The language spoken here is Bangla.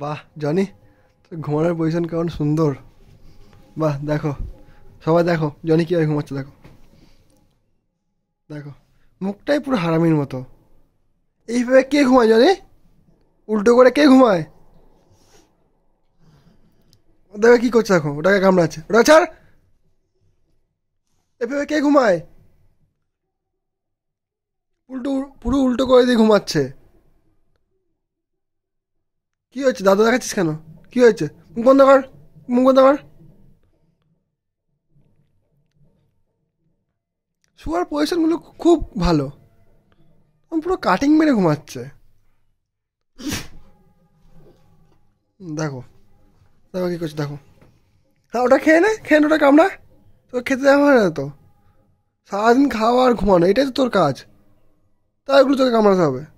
বাহ জনি ঘুমানোর পজিশন কেমন সুন্দর বাহ দেখো সবাই দেখো জনি কীভাবে ঘুমাচ্ছে দেখো দেখো মুখটাই পুরো হারামির মতো এইভাবে কে ঘুমায় জনি উল্টো করে কে ঘুমায় দেখো কী করছে দেখো ওটাকে কামড়াচ্ছে ওটা ছাড় এভাবে কে ঘুমায় উল্টো পুরো উল্টো করে দিয়ে ঘুমাচ্ছে কি হয়েছে দাদু দেখাচ্ছিস কেন কি হয়েছে মুখ কর মুখ কর শুয়ার পজিশনগুলো খুব ভালো পুরো কাটিং মেরে ঘুমাচ্ছে দেখো দেখো কী করছে দেখো হ্যাঁ ওটা খেয়ে নে খেয়ে নে ওটা কামড়া তোর খেতে দেওয়া হয় না তো সারাদিন খাওয়া আর ঘুমানো এটাই তো তোর কাজ তাই ওগুলো তোকে কামড়াতে হবে